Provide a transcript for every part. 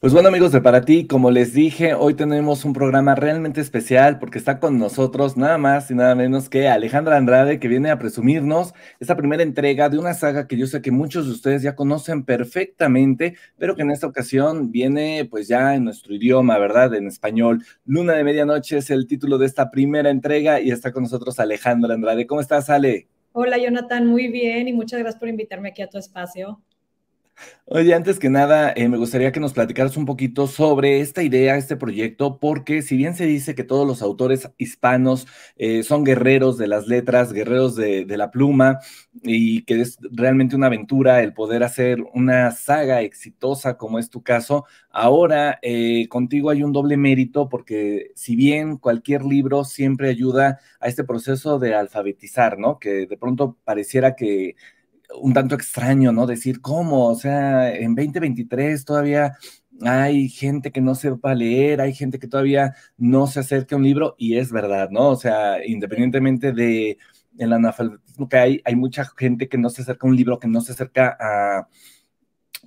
Pues bueno amigos de Para Ti, como les dije, hoy tenemos un programa realmente especial porque está con nosotros nada más y nada menos que Alejandra Andrade que viene a presumirnos esta primera entrega de una saga que yo sé que muchos de ustedes ya conocen perfectamente, pero que en esta ocasión viene pues ya en nuestro idioma, ¿verdad? En español. Luna de Medianoche es el título de esta primera entrega y está con nosotros Alejandra Andrade. ¿Cómo estás Ale? Hola Jonathan, muy bien y muchas gracias por invitarme aquí a tu espacio. Oye, antes que nada, eh, me gustaría que nos platicaras un poquito sobre esta idea, este proyecto, porque si bien se dice que todos los autores hispanos eh, son guerreros de las letras, guerreros de, la pluma, y que es realmente una aventura el poder hacer una saga exitosa como es tu caso, ahora eh, contigo hay un doble mérito porque si bien cualquier libro siempre ayuda a este proceso de alfabetizar, ¿no? Que de pronto pareciera que un tanto extraño, ¿no? Decir, ¿cómo? O sea, en 2023 todavía hay gente que no a leer, hay gente que todavía no se acerca a un libro y es verdad, ¿no? O sea, independientemente de el analfabetismo que hay, hay mucha gente que no se acerca a un libro, que no se acerca a,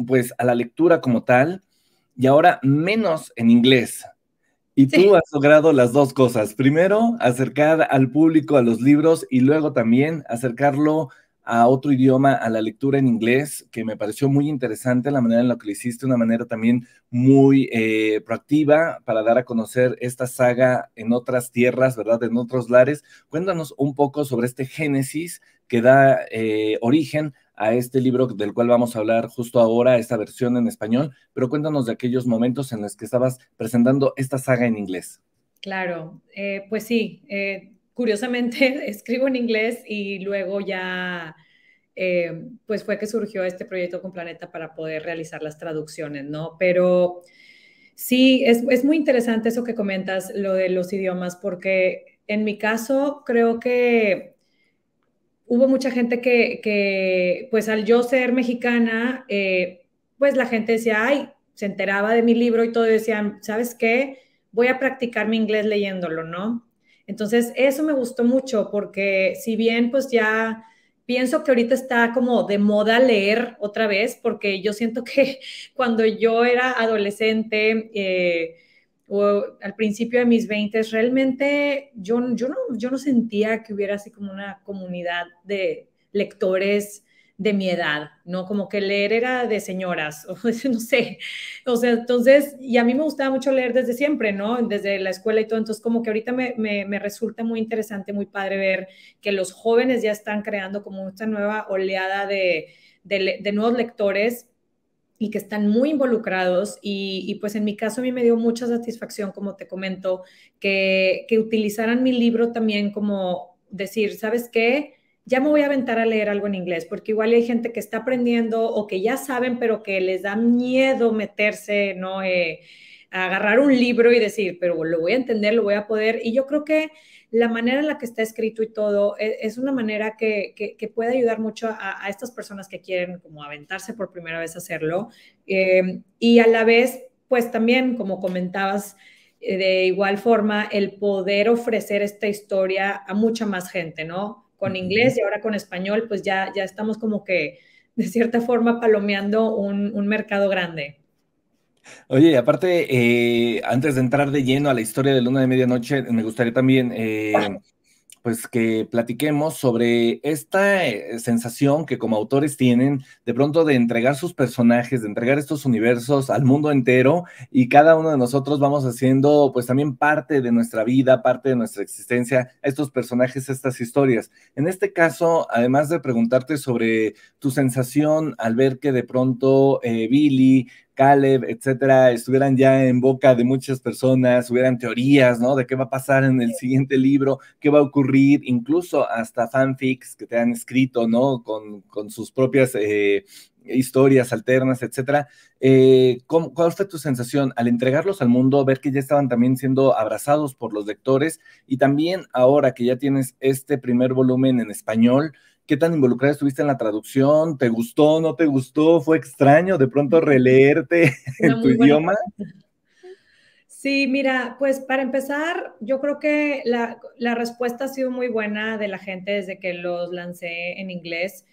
pues, a la lectura como tal, y ahora menos en inglés. Y tú has logrado las dos cosas. Primero, acercar al público a los libros y luego también acercarlo a otro idioma, a la lectura en inglés, que me pareció muy interesante la manera en la que lo hiciste, una manera también muy eh, proactiva para dar a conocer esta saga en otras tierras, ¿verdad? En otros lares. Cuéntanos un poco sobre este génesis que da eh, origen a este libro del cual vamos a hablar justo ahora, esta versión en español, pero cuéntanos de aquellos momentos en los que estabas presentando esta saga en inglés. Claro, eh, pues sí, eh, curiosamente escribo en inglés y luego ya, eh, pues fue que surgió este proyecto con Planeta para poder realizar las traducciones, ¿no? Pero sí, es, muy interesante eso que comentas, lo de los idiomas, porque en mi caso creo que hubo mucha gente que, pues al yo ser mexicana, eh, pues la gente decía, ay, se enteraba de mi libro y todo, y decían, ¿sabes qué? Voy a practicar mi inglés leyéndolo, ¿no? Entonces, eso me gustó mucho porque si bien pues ya pienso que ahorita está como de moda leer otra vez, porque yo siento que cuando yo era adolescente eh, o al principio de mis 20, realmente yo, yo, no, yo no sentía que hubiera así como una comunidad de lectores de mi edad, ¿no? Como que leer era de señoras, o no sé. O sea, entonces, y a mí me gustaba mucho leer desde siempre, ¿no? Desde la escuela y todo. Entonces, como que ahorita me, resulta muy interesante, muy padre ver que los jóvenes ya están creando como esta nueva oleada de, nuevos lectores y que están muy involucrados y, pues en mi caso a mí me dio mucha satisfacción, como te comento, que, que utilizaran mi libro también como decir, ¿sabes qué? ya me voy a aventar a leer algo en inglés, porque igual hay gente que está aprendiendo o que ya saben, pero que les da miedo meterse, ¿no? Eh, a agarrar un libro y decir, pero lo voy a entender, lo voy a poder. Y yo creo que la manera en la que está escrito y todo e, es, una manera que, puede ayudar mucho a, estas personas que quieren como aventarse por primera vez a hacerlo. Em, y a la vez, pues también, como comentabas, eh, de igual forma, el poder ofrecer esta historia a mucha más gente, ¿no? con inglés y ahora con español, pues ya, ya estamos como que de cierta forma palomeando un, mercado grande. Oye, aparte, eh, antes de entrar de lleno a la historia de Luna de Medianoche, me gustaría también eh, pues que platiquemos sobre esta eh, sensación que como autores tienen de pronto de entregar sus personajes, de entregar estos universos al mundo entero y cada uno de nosotros vamos haciendo pues también parte de nuestra vida, parte de nuestra existencia, estos personajes, estas historias. En este caso, además de preguntarte sobre tu sensación al ver que de pronto eh, Billy Caleb, etcétera, estuvieran ya en boca de muchas personas, hubieran teorías, ¿no? De qué va a pasar en el siguiente libro, qué va a ocurrir, incluso hasta fanfics que te han escrito, ¿no? Con, sus propias eh, historias alternas, etcétera. Eh, ¿Cuál fue tu sensación al entregarlos al mundo, ver que ya estaban también siendo abrazados por los lectores y también ahora que ya tienes este primer volumen en español? ¿Qué tan involucrada estuviste en la traducción? ¿Te gustó? ¿No te gustó? ¿Fue extraño de pronto releerte en tu idioma? Sí, mira, pues para empezar, yo creo que la, respuesta ha sido muy buena de la gente desde que los lancé en inglés.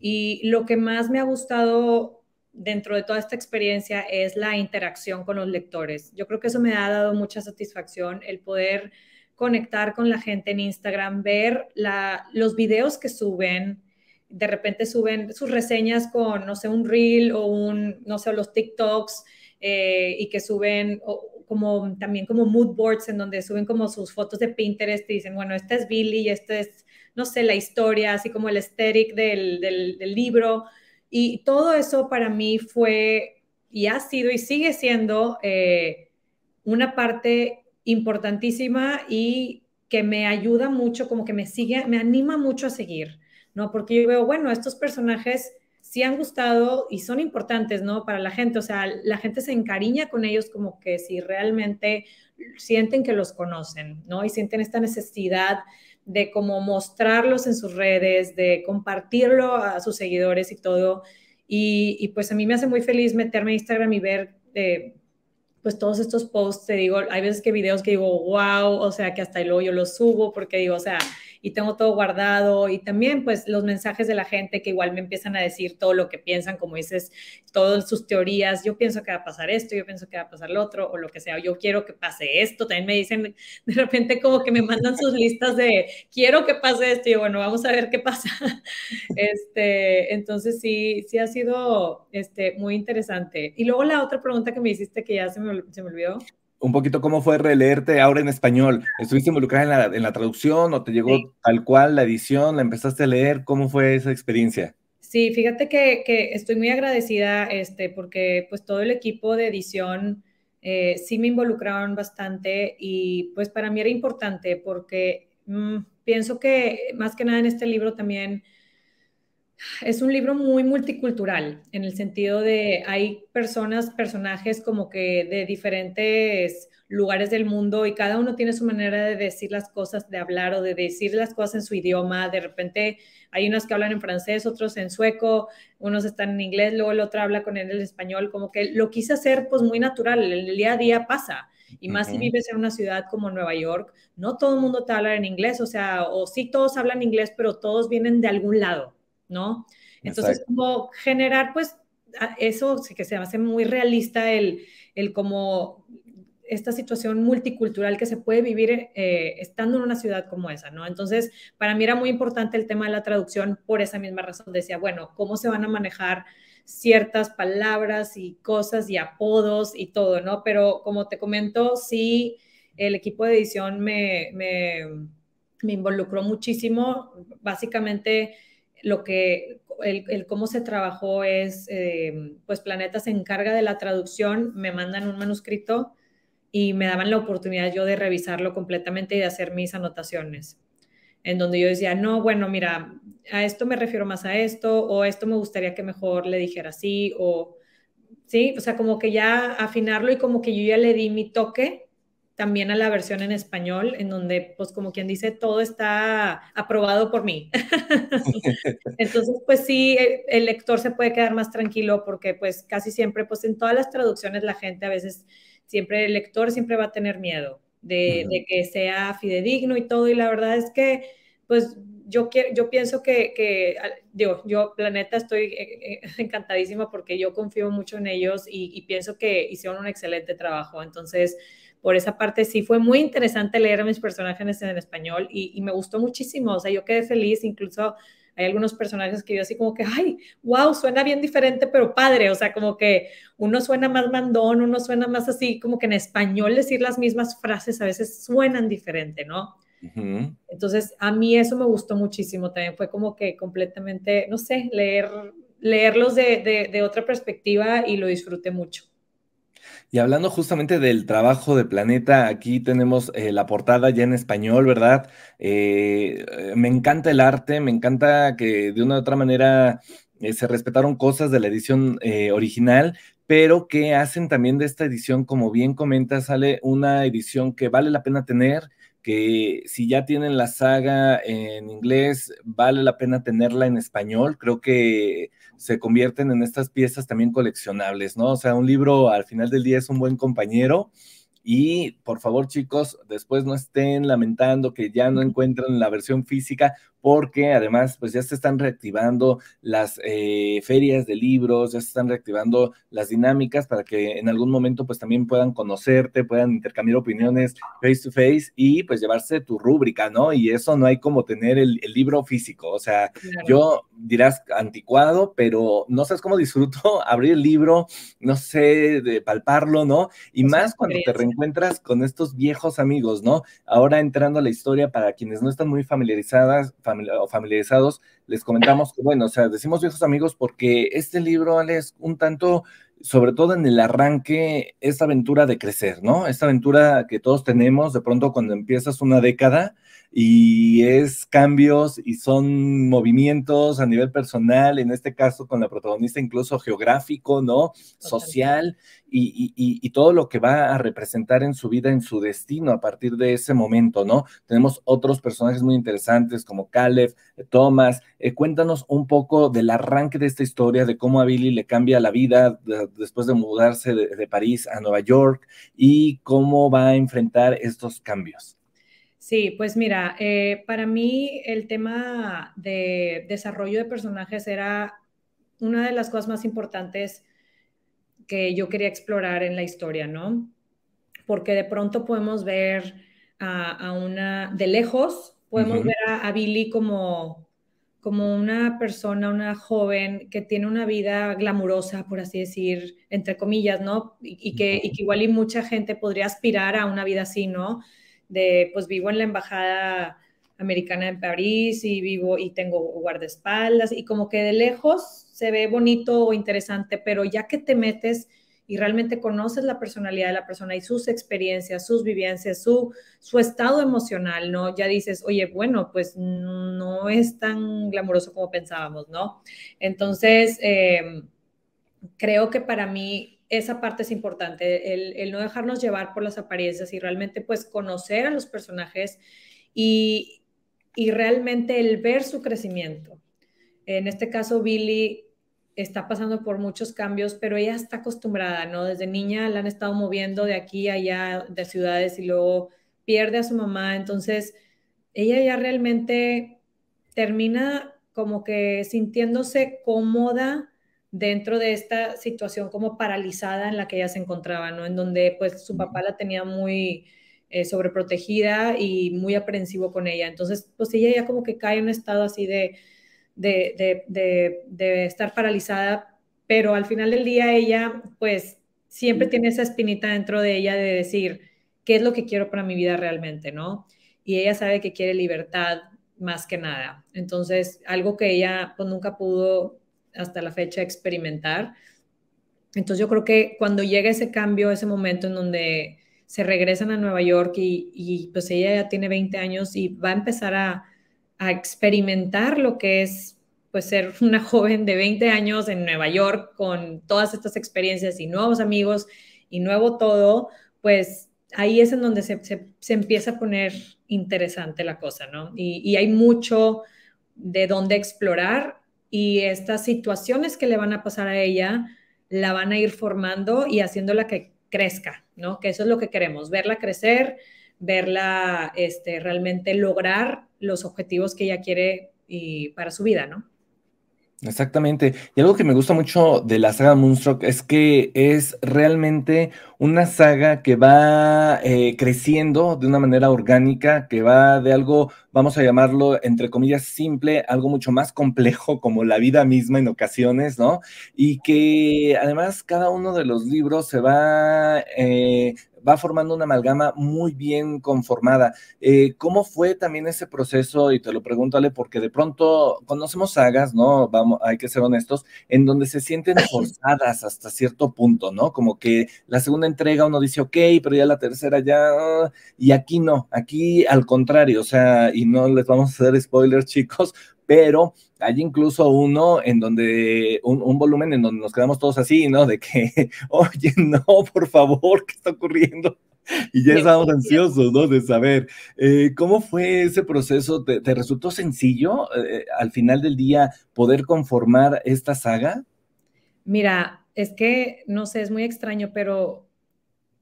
Y lo que más me ha gustado dentro de toda esta experiencia es la interacción con los lectores. Yo creo que eso me ha dado mucha satisfacción, el poder conectar con la gente en Instagram, ver la, los videos que suben, de repente suben sus reseñas con, no sé, un reel o un, no sé, los TikToks eh, y que suben como también como mood boards en donde suben como sus fotos de Pinterest y dicen, bueno, esta es Billy, esta es, no sé, la historia, así como el aesthetic del, libro. Y todo eso para mí fue y ha sido y sigue siendo eh, una parte importantísima y que me ayuda mucho, como que me sigue, me anima mucho a seguir, ¿no? Porque yo veo, bueno, estos personajes sí han gustado y son importantes, ¿no? Para la gente, o sea, la gente se encariña con ellos como que si realmente sienten que los conocen, ¿no? Y sienten esta necesidad de como mostrarlos en sus redes, de compartirlo a sus seguidores y todo. Y, pues a mí me hace muy feliz meterme a Instagram y ver eh, pues todos estos posts, te digo, hay veces que videos que digo, wow, o sea, que hasta luego yo los subo porque digo, o sea, y tengo todo guardado y también pues los mensajes de la gente que igual me empiezan a decir todo lo que piensan, como dices, todas sus teorías, yo pienso que va a pasar esto, yo pienso que va a pasar lo otro o lo que sea, yo quiero que pase esto, también me dicen de repente como que me mandan sus listas de quiero que pase esto y bueno, vamos a ver qué pasa. Este, entonces sí, sí ha sido este, muy interesante. Y luego la otra pregunta que me hiciste que ya se me, se me olvidó un poquito cómo fue releerte ahora en español. ¿Estuviste involucrada en la, en la traducción o te llegó tal cual la edición? ¿La empezaste a leer? ¿Cómo fue esa experiencia? Sí, fíjate que, estoy muy agradecida este, porque pues todo el equipo de edición eh, sí me involucraron bastante y pues para mí era importante porque mm, pienso que más que nada en este libro también es un libro muy multicultural, en el sentido de hay personas, personajes como que de diferentes lugares del mundo y cada uno tiene su manera de decir las cosas, de hablar o de decir las cosas en su idioma. De repente hay unos que hablan en francés, otros en sueco, unos están en inglés, luego el otro habla con él en español, como que lo quise hacer pues muy natural, el día a día pasa. Y más si vives en una ciudad como Nueva York, no todo el mundo te habla en inglés, o sea, o sí todos hablan inglés, pero todos vienen de algún lado. ¿no? Entonces, como generar, pues, eso que se hace muy realista el, el como esta situación multicultural que se puede vivir eh, eh, estando en una ciudad como esa, ¿no? Entonces, para mí era muy importante el tema de la traducción por esa misma razón. Decía, bueno, ¿cómo se van a manejar ciertas palabras y cosas y apodos y todo, ¿no? Pero como te comento, sí, el equipo de edición me, me, me involucró muchísimo, básicamente lo que, el, cómo se trabajó es, eh, pues Planeta se encarga de la traducción, me mandan un manuscrito y me daban la oportunidad yo de revisarlo completamente y de hacer mis anotaciones, en donde yo decía, no, bueno, mira, a esto me refiero más a esto, o esto me gustaría que mejor le dijera así, o sí, o sea, como que ya afinarlo y como que yo ya le di mi toque también a la versión en español, en donde, pues como quien dice, todo está aprobado por mí. Entonces, pues sí, eh, el lector se puede quedar más tranquilo porque pues casi siempre, pues en todas las traducciones la gente a veces, siempre el lector siempre va a tener miedo de, que sea fidedigno y todo. Y la verdad es que, pues yo, yo pienso que, que, digo, yo, Planeta, estoy eh, eh, encantadísima porque yo confío mucho en ellos y pienso que hicieron un excelente trabajo. Entonces, por esa parte sí fue muy interesante leer a mis personajes en español y, me gustó muchísimo, o sea, yo quedé feliz, incluso hay algunos personajes que yo así como que, ay, wow, suena bien diferente, pero padre, o sea, como que uno suena más mandón, uno suena más así, como que en español decir las mismas frases a veces suenan diferente, ¿no? Entonces, a mí eso me gustó muchísimo también, fue como que completamente, no sé, leer, leerlos de otra perspectiva y lo disfruté mucho. Y hablando justamente del trabajo de Planeta, aquí tenemos eh, la portada ya en español, ¿verdad? Eh, me encanta el arte, me encanta que de una u otra manera eh, se respetaron cosas de la edición original, pero que hacen también de esta edición, como bien comenta, sale una edición que vale la pena tener, que si ya tienen la saga en inglés, vale la pena tenerla en español. Creo que se convierten en estas piezas también coleccionables, ¿no? O sea, un libro al final del día es un buen compañero. Y por favor, chicos, después no estén lamentando que ya no encuentran la versión física, porque además pues ya se están reactivando las eh, ferias de libros, ya se están reactivando las dinámicas para que en algún momento pues también puedan conocerte, puedan intercambiar opiniones face to face y pues llevarse tu rúbrica, ¿no? Y eso no hay como tener el, libro físico, o sea, yo dirás anticuado, pero no sabes cómo disfruto abrir el libro, no sé, de palparlo, ¿no? Y pues, más cuando te reencuentras con estos viejos amigos, ¿no? Ahora entrando a la historia para quienes no están muy familiarizadas, familiarizados, les comentamos que, bueno, o sea, decimos viejos amigos porque este libro es un tanto, sobre todo en el arranque, esta aventura de crecer, ¿no? Esta aventura que todos tenemos de pronto cuando empiezas una década y es cambios y son movimientos a nivel personal, en este caso con la protagonista incluso geográfico, ¿no? Social y, todo lo que va a representar en su vida, en su destino a partir de ese momento, ¿no? Tenemos otros personajes muy interesantes como Caleb, Thomas. Eh, cuéntanos un poco del arranque de esta historia, de cómo a Billy le cambia la vida después de mudarse de, de París a Nueva York y cómo va a enfrentar estos cambios. Sí, pues mira, eh, para mí el tema de desarrollo de personajes era una de las cosas más importantes que yo quería explorar en la historia, ¿no? Porque de pronto podemos ver a, una, de lejos, podemos ver a, Billy como, una persona, una joven que tiene una vida glamurosa, por así decir, entre comillas, ¿no? y que igual y mucha gente podría aspirar a una vida así, ¿no? de, pues vivo en la embajada americana en París y vivo y tengo guardaespaldas y como que de lejos se ve bonito o interesante, pero ya que te metes y realmente conoces la personalidad de la persona y sus experiencias, sus vivencias, su, su estado emocional, ¿no? Ya dices, oye, bueno, pues no es tan glamuroso como pensábamos, ¿no? Entonces, eh, creo que para mí esa parte es importante, el, no dejarnos llevar por las apariencias y realmente pues conocer a los personajes y, y realmente el ver su crecimiento. En este caso, Billy está pasando por muchos cambios, pero ella está acostumbrada, ¿no? Desde niña la han estado moviendo de aquí a allá, de ciudades y luego pierde a su mamá, entonces ella ya realmente termina como que sintiéndose cómoda dentro de esta situación como paralizada en la que ella se encontraba, ¿no? En donde pues su papá la tenía muy eh, sobreprotegida y muy aprensivo con ella. Entonces, pues ella ya como que cae en un estado así de, de, de, de, estar paralizada, pero al final del día ella pues siempre tiene esa espinita dentro de ella de decir, ¿qué es lo que quiero para mi vida realmente, ¿no? Y ella sabe que quiere libertad más que nada. Entonces, algo que ella pues nunca pudo hasta la fecha experimentar. Entonces yo creo que cuando llega ese cambio, ese momento en donde se regresan a Nueva York y, pues ella ya tiene 20 años y va a empezar a, experimentar lo que es pues ser una joven de 20 años en Nueva York con todas estas experiencias y nuevos amigos y nuevo todo, pues ahí es en donde se, empieza a poner interesante la cosa, ¿no? Y, y, hay mucho de dónde explorar y estas situaciones que le van a pasar a ella la van a ir formando y haciéndola que crezca, ¿no? Que eso es lo que queremos, verla crecer, verla este, realmente lograr los objetivos que ella quiere y para su vida, ¿no? Exactamente. Y algo que me gusta mucho de la saga Moonstruck es que es realmente una saga que va eh, creciendo de una manera orgánica, que va de algo, vamos a llamarlo, entre comillas, simple, algo mucho más complejo como la vida misma en ocasiones, ¿no? Y que además cada uno de los libros se va eh, va formando una amalgama muy bien conformada. Eh, ¿Cómo fue también ese proceso? Y te lo pregunto, porque de pronto conocemos sagas, ¿no? Vamos, hay que ser honestos, en donde se sienten forzadas hasta cierto punto, ¿no? Como que la segunda entrega uno dice, ok, pero ya la tercera ya, ah, y aquí no, aquí al contrario, o sea, y no les vamos a hacer spoilers, chicos, pero hay incluso uno en donde, un, volumen en donde nos quedamos todos así, ¿no? De que, oye, no, por favor, ¿qué está ocurriendo? Y ya estábamos ansiosos, ¿no? De saber, eh, ¿cómo fue ese proceso? ¿Te, resultó sencillo eh, al final del día poder conformar esta saga? Mira, es que, no sé, es muy extraño, pero,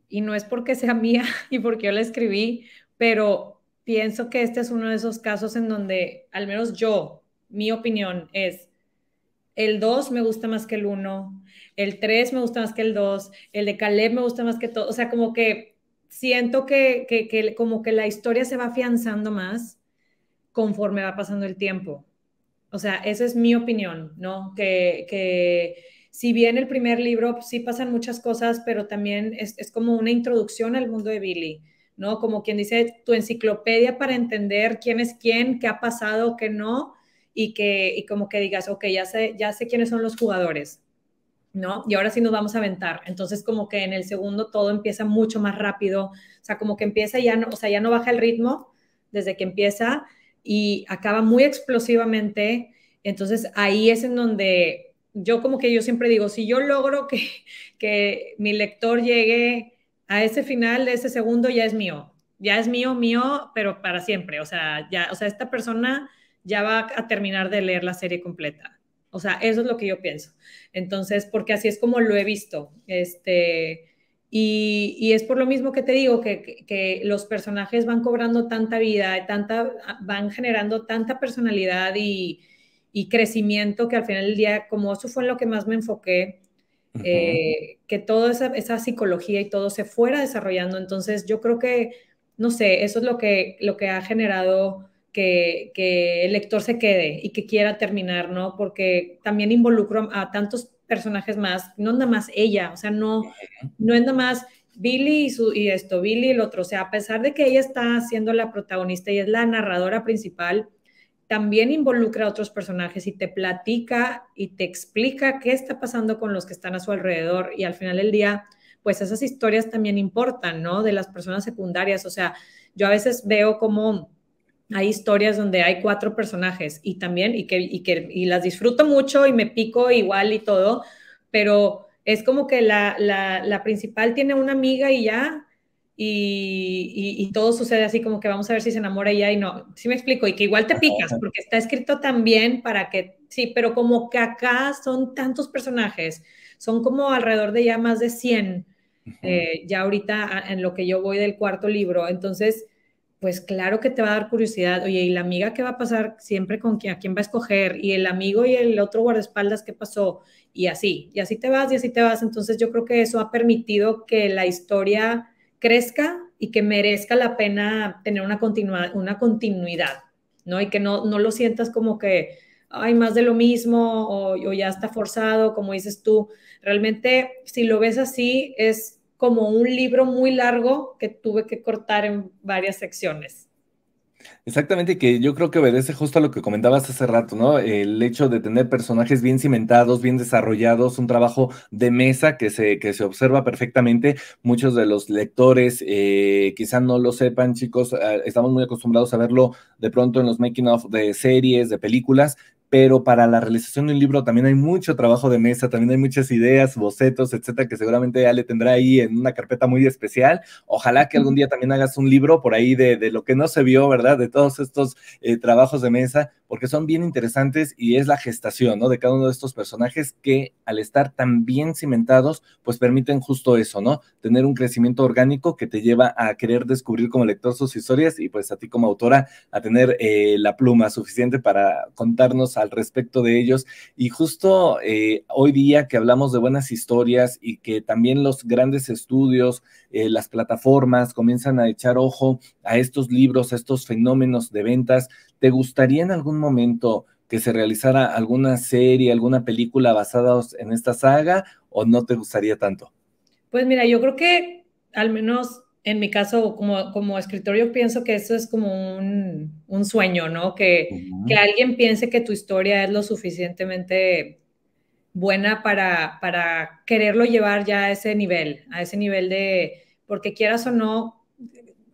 y no es porque sea mía y porque yo la escribí, pero pienso que este es uno de esos casos en donde, al menos yo, mi opinión es, el 2 me gusta más que el 1, el 3 me gusta más que el 2, el de Caleb me gusta más que todo, o sea, como que siento que, que, que, como que la historia se va afianzando más conforme va pasando el tiempo. O sea, esa es mi opinión, ¿no? Que, que si bien el primer libro sí pasan muchas cosas, pero también es, es como una introducción al mundo de Billy ¿no? Como quien dice, tu enciclopedia para entender quién es quién, qué ha pasado, qué no, y que y como que digas, ok, ya sé, ya sé quiénes son los jugadores, ¿no? Y ahora sí nos vamos a aventar. Entonces, como que en el segundo todo empieza mucho más rápido, o sea, como que empieza ya no, o sea, ya no baja el ritmo desde que empieza y acaba muy explosivamente. Entonces, ahí es en donde yo como que yo siempre digo, si yo logro que, que mi lector llegue a ese final de ese segundo ya es mío, ya es mío, mío, pero para siempre. O sea, ya, o sea, esta persona ya va a terminar de leer la serie completa. O sea, eso es lo que yo pienso. Entonces, porque así es como lo he visto. Este, y, es por lo mismo que te digo, que, los personajes van cobrando tanta vida, tanta, van generando tanta personalidad y, y crecimiento que al final del día, como eso fue en lo que más me enfoqué, eh, que toda esa, esa, psicología y todo se fuera desarrollando. Entonces yo creo que, no sé, eso es lo que, lo que ha generado que, que el lector se quede y que quiera terminar, ¿no? Porque también involucro a tantos personajes más, no nada más ella, o sea, no, no es nada más Billy y, su, y esto, Billy y el otro, o sea, a pesar de que ella está siendo la protagonista y es la narradora principal, también involucra a otros personajes y te platica y te explica qué está pasando con los que están a su alrededor y al final del día, pues esas historias también importan, ¿no? De las personas secundarias, o sea, yo a veces veo como hay historias donde hay cuatro personajes y también, y que, que y las disfruto mucho y me pico igual y todo, pero es como que la, la, la principal tiene una amiga y ya, y, todo sucede así como que vamos a ver si se enamora ella y no. si me explico, y que igual te picas porque está escrito también para que, sí, pero como que acá son tantos personajes, son como alrededor de ya más de 100, eh, ya ahorita en lo que yo voy del cuarto libro, entonces pues claro que te va a dar curiosidad, oye, ¿y la amiga qué va a pasar siempre con quién, a quién va a escoger? Y el amigo y el otro guardaespaldas, ¿qué pasó? Y así, y así te vas, y así te vas. Entonces yo creo que eso ha permitido que la historia crezca y que merezca la pena tener una, una continuidad, ¿no? Y que no, no lo sientas como que hay más de lo mismo o, o, ya está forzado, como dices tú. Realmente, si lo ves así, es como un libro muy largo que tuve que cortar en varias secciones. Exactamente, que yo creo que obedece justo a lo que comentabas hace rato, ¿no? El hecho de tener personajes bien cimentados, bien desarrollados, un trabajo de mesa que se, que se observa perfectamente. Muchos de los lectores eh, quizá no lo sepan, chicos, ah, estamos muy acostumbrados a verlo de pronto en los making of de series, de películas, pero para la realización de un libro también hay mucho trabajo de mesa, también hay muchas ideas, bocetos, etcétera, que seguramente ya le tendrá ahí en una carpeta muy especial. Ojalá que algún día también hagas un libro por ahí de, lo que no se vio, ¿verdad? De todos estos eh, trabajos de mesa, porque son bien interesantes y es la gestación, ¿no? De cada uno de estos personajes que al estar tan bien cimentados, pues permiten justo eso, ¿no? Tener un crecimiento orgánico que te lleva a querer descubrir como lector sus historias y pues a ti como autora a tener eh, la pluma suficiente para contarnos al respecto de ellos. Y justo eh, hoy día que hablamos de buenas historias y que también los grandes estudios, eh, las plataformas comienzan a echar ojo a estos libros, a estos fenómenos de ventas, ¿te gustaría en algún momento que se realizara alguna serie, alguna película basada en esta saga o no te gustaría tanto? Pues mira, yo creo que al menos en mi caso como, como escritor yo pienso que eso es como un, un sueño, ¿no? Que, que alguien piense que tu historia es lo suficientemente buena para, para quererlo llevar ya a ese nivel, a ese nivel de, porque quieras o no,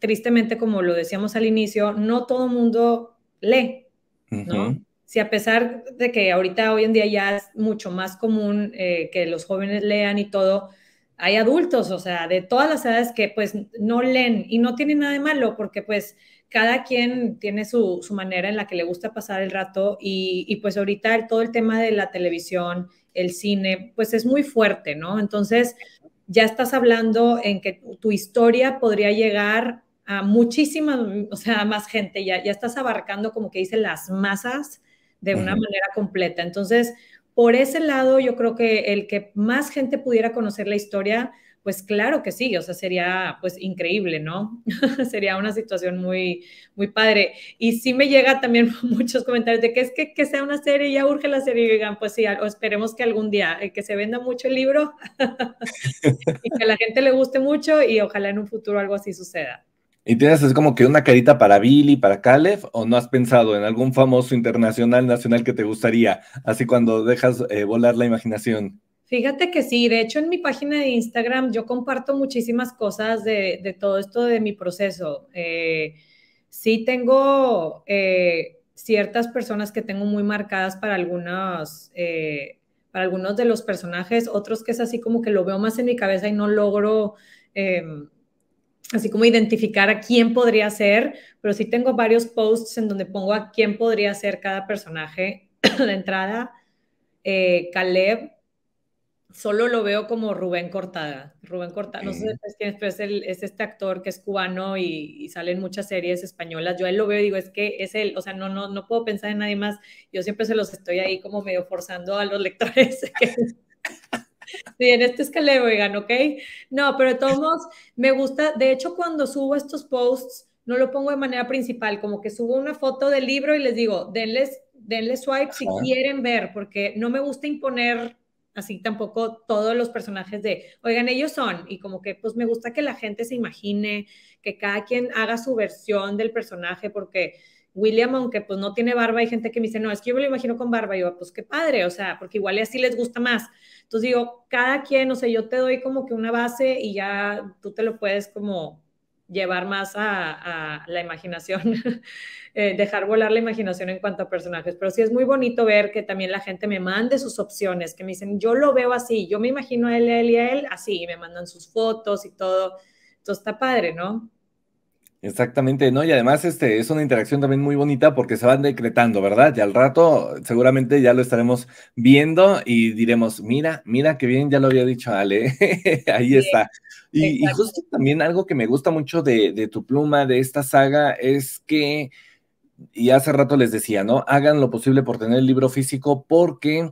tristemente, como lo decíamos al inicio, no todo mundo lee, ¿no? Si a pesar de que ahorita, hoy en día ya es mucho más común eh, que los jóvenes lean y todo, hay adultos, o sea, de todas las edades que pues no leen y no tienen nada de malo porque pues cada quien tiene su, manera en la que le gusta pasar el rato y, pues ahorita todo el tema de la televisión, el cine, pues es muy fuerte, ¿no? Entonces ya estás hablando en que tu historia podría llegar a muchísima, o sea, a más gente, ya, ya estás abarcando como que dice las masas de una manera completa. Entonces, por ese lado, yo creo que el que más gente pudiera conocer la historia, pues claro que sí, o sea, sería pues increíble, ¿no? sería una situación muy, muy padre. Y sí me llega también muchos comentarios de que es que, que sea una serie, ya urge la serie, y digan, pues sí, o esperemos que algún día, eh, que se venda mucho el libro y que a la gente le guste mucho y ojalá en un futuro algo así suceda. ¿Y tienes es como que una carita para Billy, para Caleb, o no has pensado en algún famoso internacional, nacional que te gustaría, así cuando dejas eh, volar la imaginación? Fíjate que sí, de hecho en mi página de Instagram yo comparto muchísimas cosas de, todo esto de mi proceso. Eh, sí tengo eh, ciertas personas que tengo muy marcadas para algunos, eh, para algunos de los personajes, otros que es así como que lo veo más en mi cabeza y no logro em, así como identificar a quién podría ser, pero sí tengo varios posts en donde pongo a quién podría ser cada personaje. de entrada, Caleb solo lo veo como Rubén Cortada. Rubén Cortada, no sé quién es, el, es este actor que es cubano y, sale en muchas series españolas. Yo a él lo veo y digo, es que es él, o sea, no, no, no puedo pensar en nadie más. Yo siempre se los estoy ahí como medio forzando a los lectores. Que... Sí, en este escalero, oigan, ¿ok? No, pero de todos modos, me gusta, de hecho, cuando subo estos posts, no lo pongo de manera principal, como que subo una foto del libro y les digo, denles, denle swipe si quieren ver, porque no me gusta imponer así tampoco todos los personajes de, oigan, ellos son, y como que pues me gusta que la gente se imagine, que cada quien haga su versión del personaje, porque William, aunque pues no tiene barba, hay gente que me dice, no, es que yo me lo imagino con barba, y yo, pues qué padre, o sea, porque igual así les gusta más. Entonces digo, cada quien, o sea, yo te doy como que una base y ya tú te lo puedes como llevar más a, la imaginación, eh, dejar volar la imaginación en cuanto a personajes. Pero sí es muy bonito ver que también la gente me mande sus opciones, que me dicen, yo lo veo así, yo me imagino a él, él y a él así, me mandan sus fotos y todo. Entonces está padre, ¿no? Exactamente, ¿no? Y además este, es una interacción también muy bonita porque se van decretando, ¿verdad? Y al rato seguramente ya lo estaremos viendo y diremos, mira, mira qué bien, ya lo había dicho Ale, ahí está. Y, justo también algo que me gusta mucho de, de tu pluma, de esta saga, es que, y hace rato les decía, ¿no? Hagan lo posible por tener el libro físico porque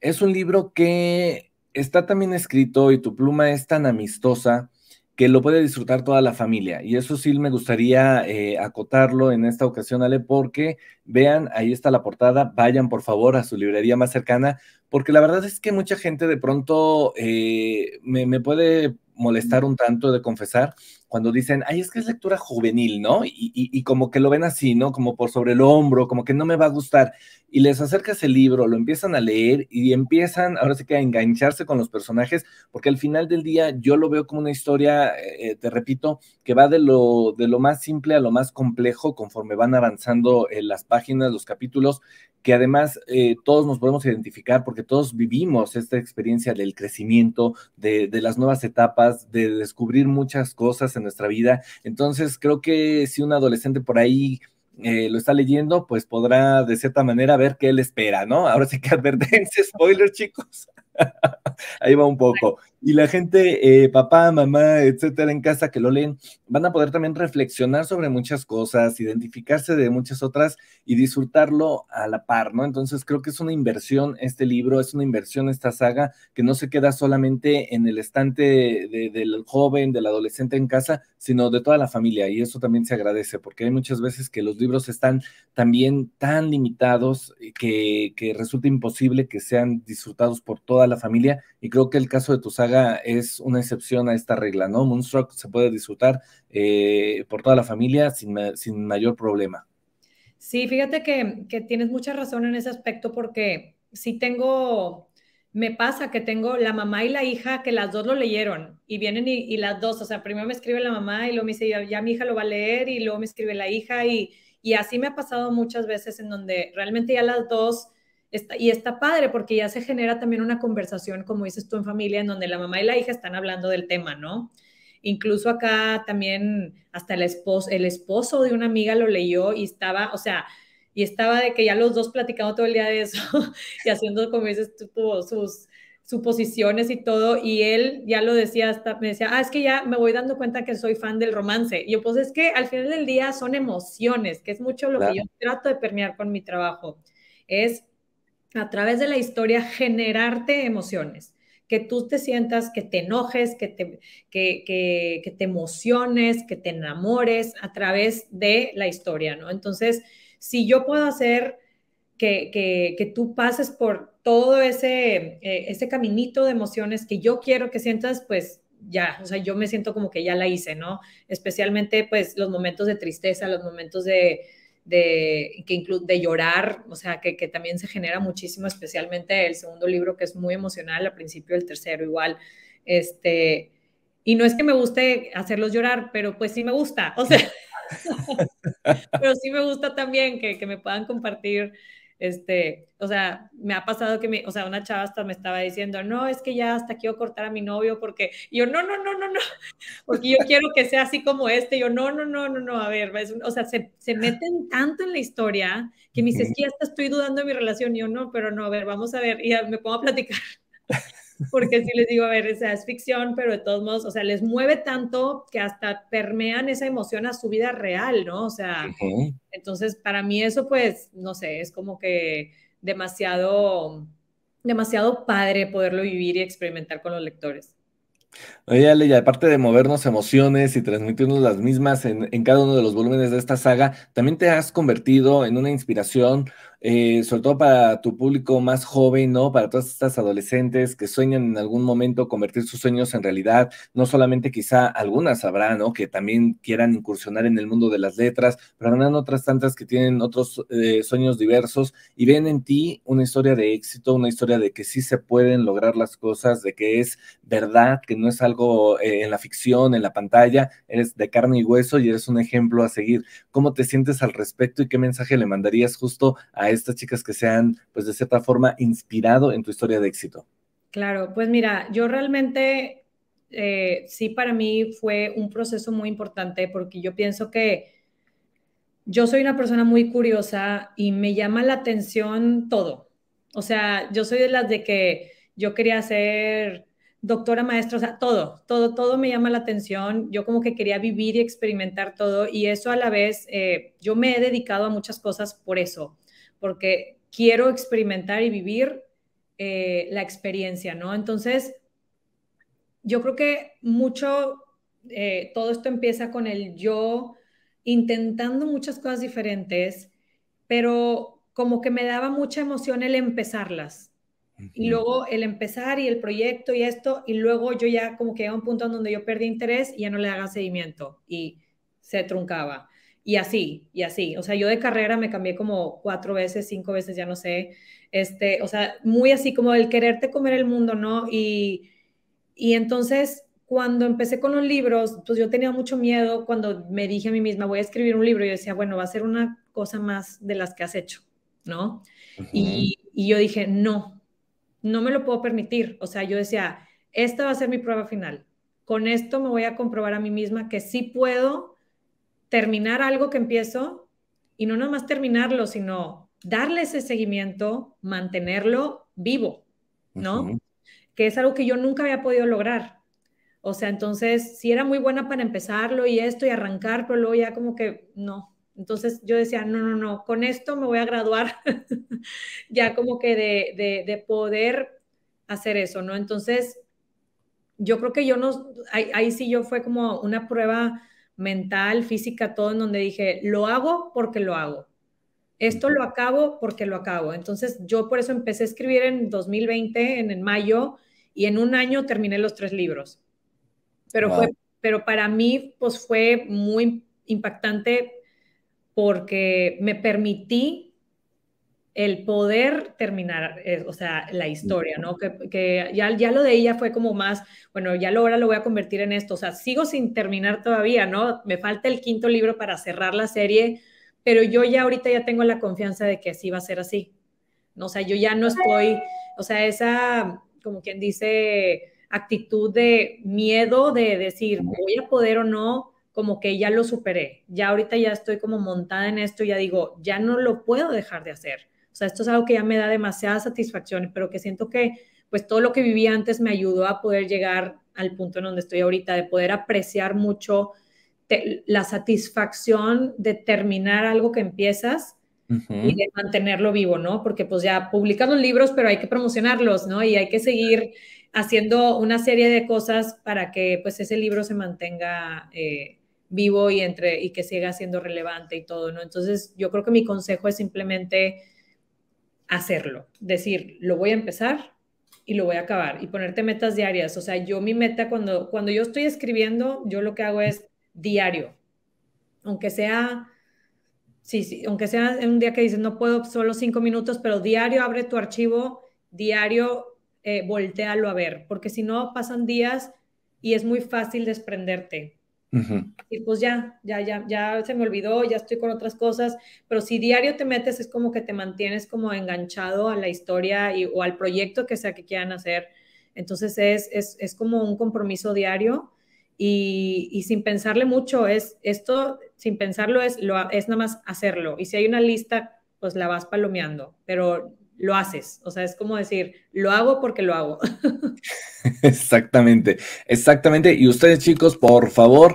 es un libro que está también escrito y tu pluma es tan amistosa que lo puede disfrutar toda la familia. Y eso sí me gustaría eh, acotarlo en esta ocasión, Ale, porque vean, ahí está la portada, vayan por favor a su librería más cercana, porque la verdad es que mucha gente de pronto eh, me, puede molestar un tanto de confesar cuando dicen, ay, es que es lectura juvenil, ¿no? Y, y como que lo ven así, ¿no? Como por sobre el hombro, como que no me va a gustar y les acercas el libro, lo empiezan a leer y empiezan ahora sí que a engancharse con los personajes, porque al final del día yo lo veo como una historia, eh, eh, te repito, que va de lo, de lo más simple a lo más complejo conforme van avanzando eh, las páginas, los capítulos, que además todos nos podemos identificar porque todos vivimos esta experiencia del crecimiento, de, de, las nuevas etapas, de descubrir muchas cosas en nuestra vida. Entonces creo que si un adolescente por ahí eh, lo está leyendo, pues podrá de cierta manera ver qué él espera, ¿no? Ahora sí que advertencia, spoiler, chicos. Ahí va un poco y la gente, eh, papá, mamá, etcétera, en casa que lo leen, van a poder también reflexionar sobre muchas cosas, identificarse de muchas otras y disfrutarlo a la par, ¿no? Entonces creo que es una inversión este libro, es una inversión esta saga que no se queda solamente en el estante del joven, del adolescente en casa, sino de toda la familia y eso también se agradece porque hay muchas veces que los libros están también tan limitados eh, que, que resulta imposible que sean disfrutados por toda la familia y creo que el caso de tu saga es una excepción a esta regla, ¿no? Moonstruck se puede disfrutar eh, por toda la familia sin, mayor problema. Sí, fíjate que, tienes mucha razón en ese aspecto porque sí tengo, me pasa que tengo la mamá y la hija que las dos lo leyeron y vienen y, las dos, o sea, primero me escribe la mamá y luego me dice, ya, ya, mi hija lo va a leer y luego me escribe la hija y, y así me ha pasado muchas veces en donde realmente ya las dos y está padre porque ya se genera también una conversación, como dices tú, en familia, en donde la mamá y la hija están hablando del tema, ¿no? Incluso acá también hasta el esposo, el esposo de una amiga lo leyó y estaba, o sea, y estaba de que ya los dos platicando todo el día de eso y haciendo, como dices tú, sus suposiciones y todo, y él ya lo decía hasta, me decía, ah, es que ya me voy dando cuenta que soy fan del romance. Y yo, pues es que al final del día son emociones, que es mucho lo que yo trato de permear con mi trabajo. Es a través de la historia generarte emociones, que tú te sientas, que te enojes, que te, que, que, te emociones, que te enamores a través de la historia, ¿no? Entonces, si yo puedo hacer que, que, tú pases por todo ese, eh, ese caminito de emociones que yo quiero que sientas, pues ya, o sea, yo me siento como que ya la hice, ¿no? Especialmente pues los momentos de tristeza, los momentos de, de, que llorar, o sea, que, también se genera muchísimo, especialmente el segundo libro, que es muy emocional, al principio el tercero igual, este, y no es que me guste hacerlos llorar, pero pues sí me gusta, o sea, pero sí me gusta también que, que me puedan compartir este, o sea, me ha pasado que, me, o sea, una chava hasta me estaba diciendo, no, es que ya hasta quiero cortar a mi novio porque, yo, no, no, no, no, no, porque yo quiero que sea así como este, yo, no, no, no, no, no, a ver, o sea, se, meten tanto en la historia que me dice, hasta estoy dudando de mi relación, y yo, no, pero no, a ver, vamos a ver, y me pongo a platicar. porque sí les digo, a ver, sea, es ficción, pero de todos modos, o sea, les mueve tanto que hasta permean esa emoción a su vida real, ¿no? O sea, entonces para mí eso pues, no sé, es como que demasiado, demasiado padre poderlo vivir y experimentar con los lectores. Oye, Ale, y aparte de movernos emociones y transmitirnos las mismas en, en, cada uno de los volúmenes de esta saga, también te has convertido en una inspiración eh, sobre todo para tu público más joven, ¿no? Para todas estas adolescentes que sueñan en algún momento convertir sus sueños en realidad, no solamente quizá algunas habrá, ¿no? Que también quieran incursionar en el mundo de las letras, pero habrán otras tantas que tienen otros eh, sueños diversos y ven en ti una historia de éxito, una historia de que sí se pueden lograr las cosas, de que es verdad, que no es algo eh, en la ficción, en la pantalla, eres de carne y hueso y eres un ejemplo a seguir. ¿Cómo te sientes al respecto y qué mensaje le mandarías justo a estas chicas que sean, pues de cierta forma, inspirado en tu historia de éxito? Claro, pues mira, yo realmente eh, sí para mí fue un proceso muy importante porque yo pienso que yo soy una persona muy curiosa y me llama la atención todo. O sea, yo soy de las de que yo quería ser doctora, maestra, o sea, todo, todo, todo me llama la atención. Yo como que quería vivir y experimentar todo y eso a la vez, eh, yo me he dedicado a muchas cosas por eso porque quiero experimentar y vivir eh, la experiencia, ¿no? Entonces, yo creo que mucho, eh, todo esto empieza con el yo intentando muchas cosas diferentes, pero como que me daba mucha emoción el empezarlas. Y luego el empezar y el proyecto y esto, y luego yo ya como que a un punto en donde yo perdí interés y ya no le haga seguimiento y se truncaba y así, y así. O sea, yo de carrera me cambié como cuatro veces, cinco veces, ya no sé. Este, o sea, muy así como el quererte comer el mundo, ¿no? Y, y entonces, cuando empecé con los libros, pues yo tenía mucho miedo cuando me dije a mí misma, voy a escribir un libro, yo decía, bueno, va a ser una cosa más de las que has hecho, ¿no? y, y yo dije, no, no me lo puedo permitir. O sea, yo decía, esta va a ser mi prueba final. Con esto me voy a comprobar a mí misma que sí puedo terminar algo que empiezo y no más terminarlo, sino darle ese seguimiento, mantenerlo vivo, ¿no? Que es algo que yo nunca había podido lograr. O sea, entonces, si era muy buena para empezarlo y esto y arrancar, pero luego ya como que no. Entonces yo decía, no, no, no, con esto me voy a graduar ya como que de, poder hacer eso, ¿no? Entonces, yo creo que yo no, ahí sí yo fue como una prueba mental, física, todo en donde dije, lo hago porque lo hago. Esto lo acabo porque lo acabo. Entonces yo por eso empecé a escribir en 2020, en, en mayo, y en un año terminé los tres libros. Pero, pero para mí pues fue muy impactante porque me permití el poder terminar, eh, o sea, la historia, ¿no? Que, ya, ya lo de ella fue como más, bueno, ya lo ahora lo voy a convertir en esto, o sea, sigo sin terminar todavía, ¿no? Me falta el quinto libro para cerrar la serie, pero yo ya ahorita ya tengo la confianza de que sí va a ser así, ¿no? O sea, yo ya no estoy, o sea, esa, como quien dice, actitud de miedo de decir, voy a poder o no, como que ya lo superé, ya ahorita ya estoy como montada en esto, ya digo, ya no lo puedo dejar de hacer sea, esto es algo que ya me da demasiada satisfacción, pero que siento que pues todo lo que viví antes me ayudó a poder llegar al punto en donde estoy ahorita, de poder apreciar mucho la satisfacción de terminar algo que empiezas y de mantenerlo vivo, ¿no? Porque pues ya publicas los libros, pero hay que promocionarlos, ¿no? Y hay que seguir haciendo una serie de cosas para que pues ese libro se mantenga eh, vivo y, entre, y que siga siendo relevante y todo, ¿no? Entonces yo creo que mi consejo es simplemente hacerlo, decir, lo voy a empezar y lo voy a acabar y ponerte metas diarias. O sea, yo mi meta cuando, cuando yo estoy escribiendo, yo lo que hago es diario, aunque sea, sí, sí, aunque sea un día que dices, no puedo solo cinco minutos, pero diario abre tu archivo, diario eh, voltealo a ver, porque si no pasan días y es muy fácil desprenderte. Y pues ya, ya, ya, ya se me olvidó, ya estoy con otras cosas, pero si diario te metes es como que te mantienes como enganchado a la historia o al proyecto que sea que quieran hacer. Entonces es, es, es como un compromiso diario y, y, sin pensarle mucho, es esto, sin pensarlo es, lo, es nada más hacerlo. Y si hay una lista, pues la vas palomeando, pero lo haces. O sea, es como decir, lo hago porque lo hago. Exactamente, exactamente. Y ustedes chicos, por favor,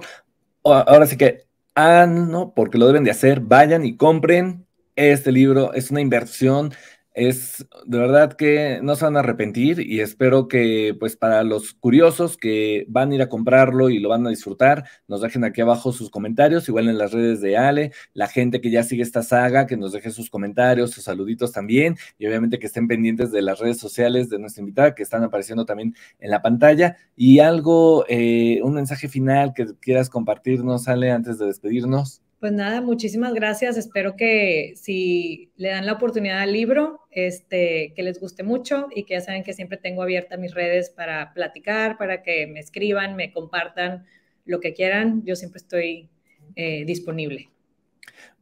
ahora sí que, ah, no, porque lo deben de hacer, vayan y compren este libro. Es una inversión es de verdad que no se van a arrepentir y espero que pues para los curiosos que van a ir a comprarlo y lo van a disfrutar, nos dejen aquí abajo sus comentarios, igual en las redes de Ale, la gente que ya sigue esta saga, que nos deje sus comentarios, sus saluditos también y obviamente que estén pendientes de las redes sociales de nuestra invitada que están apareciendo también en la pantalla y algo, eh, un mensaje final que quieras compartirnos, Ale, antes de despedirnos. Pues nada, muchísimas gracias. Espero que si le dan la oportunidad al libro, este, que les guste mucho y que ya saben que siempre tengo abiertas mis redes para platicar, para que me escriban, me compartan lo que quieran. Yo siempre estoy eh, disponible.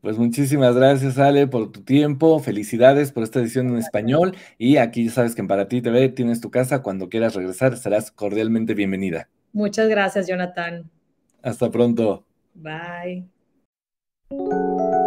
Pues muchísimas gracias, Ale, por tu tiempo. Felicidades por esta edición en español. Y aquí ya sabes que Para Ti TV tienes tu casa. Cuando quieras regresar, serás cordialmente bienvenida. Muchas gracias, Jonathan. Hasta pronto. Bye. Thank you.